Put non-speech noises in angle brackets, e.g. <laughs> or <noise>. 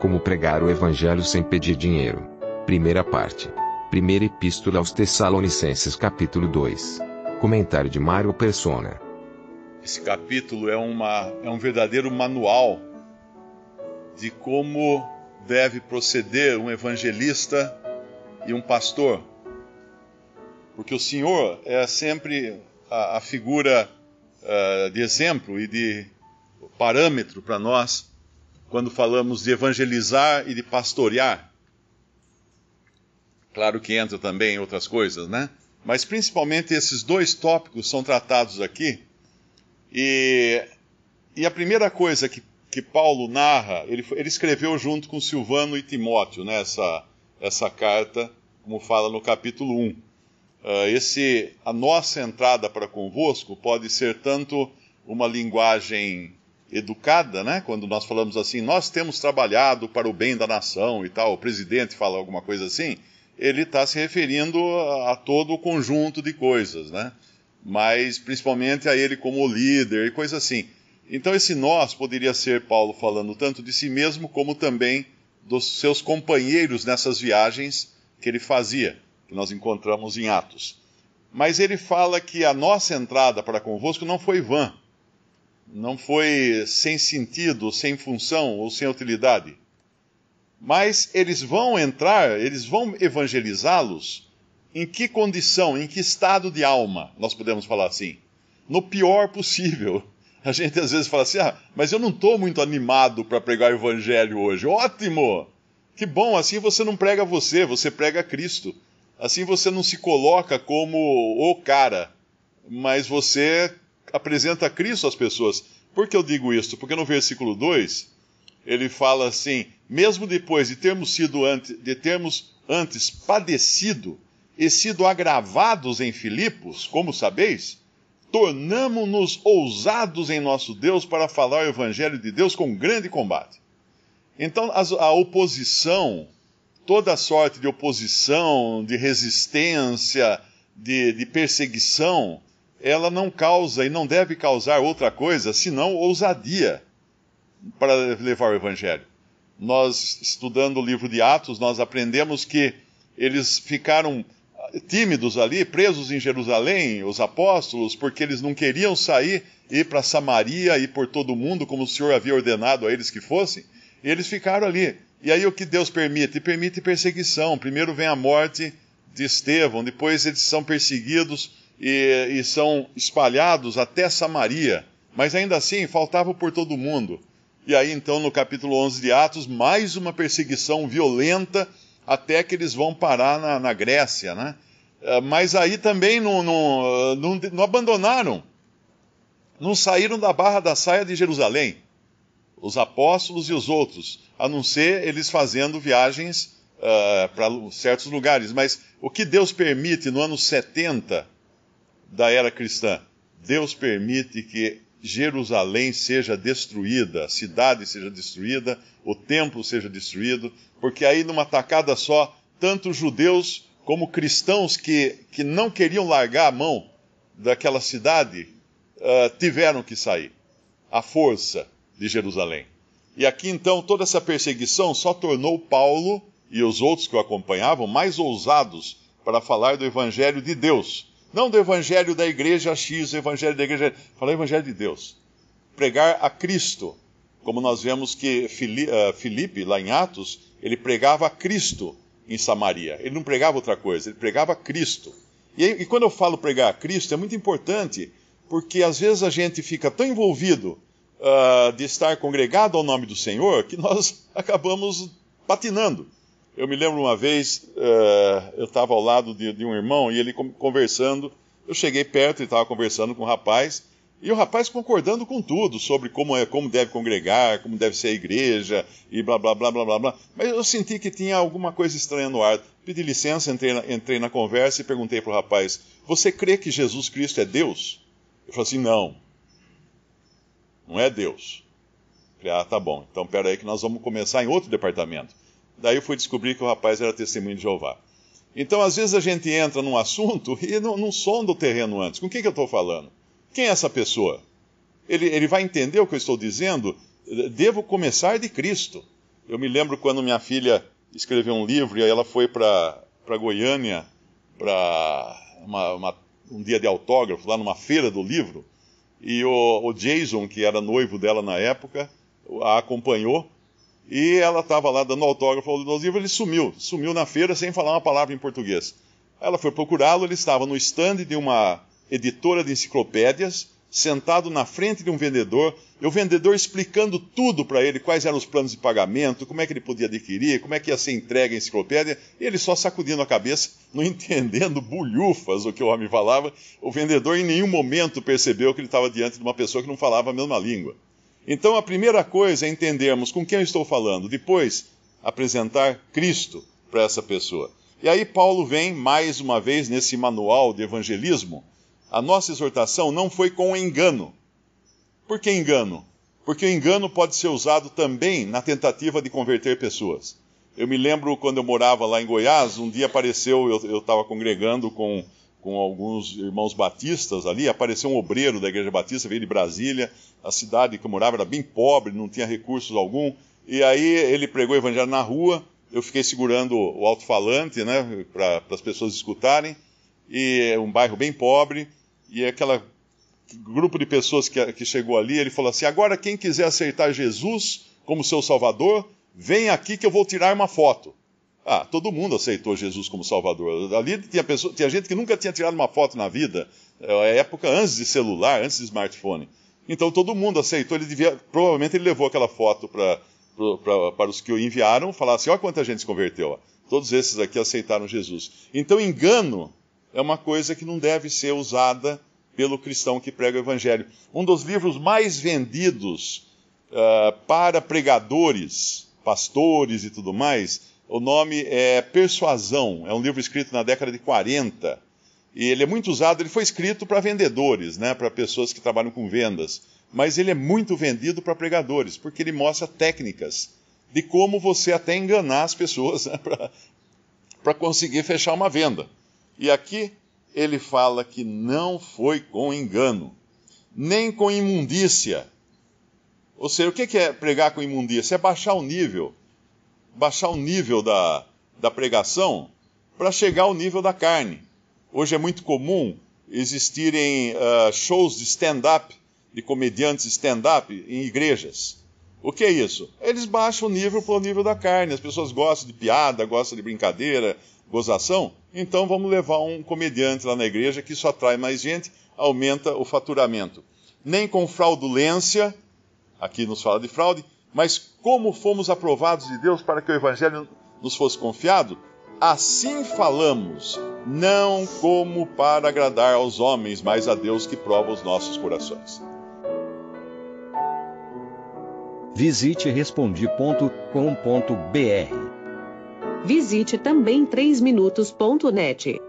Como pregar o Evangelho sem pedir dinheiro. Primeira parte. Primeira Epístola aos Tessalonicenses, capítulo 2. Comentário de Mário Persona. Esse capítulo é, uma, é um verdadeiro manual de como deve proceder um evangelista e um pastor. Porque o Senhor é sempre a, a figura uh, de exemplo e de parâmetro para nós quando falamos de evangelizar e de pastorear. Claro que entra também outras coisas, né? Mas principalmente esses dois tópicos são tratados aqui. E, e a primeira coisa que, que Paulo narra, ele, ele escreveu junto com Silvano e Timóteo, né, essa, essa carta, como fala no capítulo 1. Uh, ah, esse, a nossa entrada para convosco pode ser tanto uma linguagem educada, né? Quando nós falamos assim, nós temos trabalhado para o bem da nação e tal, o presidente fala alguma coisa assim, ele está se referindo a, todo o conjunto de coisas, né? Mas principalmente a ele como líder e coisa assim. Então esse nós poderia ser Paulo falando tanto de si mesmo como também dos seus companheiros nessas viagens que ele fazia, que nós encontramos em Atos. Mas ele fala que a nossa entrada para convosco não foi vã, não foi sem sentido, sem função ou sem utilidade. Mas eles vão entrar, eles vão evangelizá-los em que condição, em que estado de alma, nós podemos falar assim? No pior possível. <laughs> A gente às vezes fala assim: ah, mas eu não estou muito animado para pregar o evangelho hoje. Ótimo! Que bom, assim você não prega você, você prega Cristo. Assim você não se coloca como o cara, mas você apresenta Cristo às pessoas. Por que eu digo isso? Porque no versículo 2, ele fala assim: mesmo depois de termos sido antes, de termos antes padecido e sido agravados em Filipos, como sabeis, tornamo-nos ousados em nosso Deus para falar o evangelho de Deus com grande combate. Então, a oposição, toda sorte de oposição, de resistência, de, de perseguição, ela não causa e não deve causar outra coisa senão ousadia para levar o evangelho. Nós, estudando o livro de Atos, nós aprendemos que eles ficaram tímidos ali, presos em Jerusalém, os apóstolos, porque eles não queriam sair, ir para Samaria e por todo o mundo, como o Senhor havia ordenado a eles que fossem. eles ficaram ali. E aí o que Deus permite? Permite perseguição. Primeiro vem a morte de Estevão, depois eles são perseguidos e, e são espalhados até Samaria. Mas ainda assim, faltava por todo mundo. E aí, então, no capítulo 11 de Atos, mais uma perseguição violenta até que eles vão parar na, na Grécia, né? É, mas aí também não, não, não, não abandonaram, não saíram da barra da saia de Jerusalém, os apóstolos e os outros, a não ser eles fazendo viagens uh, para certos lugares. Mas o que Deus permite no ano 70 da era cristã. Deus permite que Jerusalém seja destruída, a cidade seja destruída, o templo seja destruído, porque aí numa tacada só, tanto judeus como cristãos que, que não queriam largar a mão daquela cidade uh, tiveram que sair, à força de Jerusalém. E aqui então toda essa perseguição só tornou Paulo e os outros que o acompanhavam mais ousados para falar do evangelho de Deus não do evangelho da igreja X, evangelho da igreja. Falar evangelho de Deus. Pregar a Cristo. Como nós vemos que eh, Filipe, lá em Atos, ele pregava a Cristo em Samaria. Ele não pregava outra coisa, ele pregava a Cristo. E, e quando eu falo pregar a Cristo, é muito importante, porque às vezes a gente fica tão envolvido Uh, de estar congregado ao nome do Senhor que nós <laughs> acabamos patinando. Eu me lembro uma vez, uh, eu estava ao lado de, de, um irmão e ele conversando. Eu cheguei perto e estava conversando com o um rapaz. E o rapaz concordando com tudo sobre como é, como deve congregar, como deve ser a igreja e blá blá blá blá blá blá. Mas eu senti que tinha alguma coisa estranha no ar. Pedi licença, entrei na, entrei na conversa e perguntei para o rapaz: Você crê que Jesus Cristo é Deus? Ele falou assim: Não. Não é Deus. Falei, ah, tá bom. Então pera aí que nós vamos começar em outro departamento. Daí eu fui descobrir que o rapaz era testemunho de Jeová. Então, às vezes, a gente entra num assunto e não, não sonda o terreno antes. Com quem que eu estou falando? Quem é essa pessoa? Ele, ele vai entender o que eu estou dizendo? Devo começar de Cristo. Eu me lembro quando minha filha escreveu um livro e ela foi para Goiânia para um dia de autógrafo, lá numa feira do livro, e o, o Jason, que era noivo dela na época, a acompanhou e ela estava lá dando autógrafo aos livros, ele sumiu, sumiu na feira sem falar uma palavra em português. Ela foi procurá-lo, ele estava no stand de uma editora de enciclopédias, sentado na frente de um vendedor, e o vendedor explicando tudo para ele, quais eram os planos de pagamento, como é que ele podia adquirir, como é que ia ser entregue a enciclopédia, e ele só sacudindo a cabeça, não <laughs> entendendo bulhufas o que o homem falava. O vendedor em nenhum momento percebeu que ele estava diante de uma pessoa que não falava a mesma língua. Então a primeira coisa é entendermos com quem eu estou falando, depois apresentar Cristo para essa pessoa. E aí Paulo vem mais uma vez nesse manual de evangelismo. A nossa exortação não foi com engano. Por que engano? Porque o engano pode ser usado também na tentativa de converter pessoas. Eu me lembro quando eu morava lá em Goiás, um dia apareceu, eu estava congregando com com alguns irmãos batistas ali, apareceu um obreiro da Igreja Batista, veio de Brasília, a cidade que eu morava era bem pobre, não tinha recursos algum, e aí ele pregou o evangelho na rua, eu fiquei segurando o alto-falante, né, para as pessoas escutarem, e é um bairro bem pobre, e é aquele grupo de pessoas que, que chegou ali, ele falou assim, agora quem quiser aceitar Jesus como seu salvador, vem aqui que eu vou tirar uma foto. Ah, todo mundo aceitou Jesus como Salvador. Ali tinha, pessoa, tinha gente que nunca tinha tirado uma foto na vida, eh, é época antes de celular, antes de smartphone. Então todo mundo aceitou, ele devia, provavelmente ele levou aquela foto para para os que o enviaram, falasse: assim, olha quanta gente se converteu. Ó. Todos esses aqui aceitaram Jesus. Então, engano é uma coisa que não deve ser usada pelo cristão que prega o evangelho. Um dos livros mais vendidos uh, para pregadores, pastores e tudo mais, o nome é Persuasão, é um livro escrito na década de 40. E ele é muito usado, ele foi escrito para vendedores, né, para pessoas que trabalham com vendas, mas ele é muito vendido para pregadores, porque ele mostra técnicas de como você até enganar as pessoas né, <laughs> para conseguir fechar uma venda. E aqui ele fala que não foi com engano, nem com imundícia. Ou seja, o que é pregar com imundícia? É baixar o nível baixar o nível da, da pregação para chegar ao nível da carne. Hoje é muito comum existirem uh, shows de stand-up, de comediantes stand-up em igrejas. O que é isso? Eles baixam o nível para o nível da carne. As pessoas gostam de piada, gostam de brincadeira, gozação. Então vamos levar um comediante lá na igreja que isso atrai mais gente, aumenta o faturamento. Nem com fraudulência, aqui nos fala de fraude, mas como fomos aprovados de Deus para que o Evangelho nos fosse confiado? Assim falamos, não como para agradar aos homens, mas a Deus que prova os nossos corações. Visite respondi.com.br. Visite também 3minutos.net.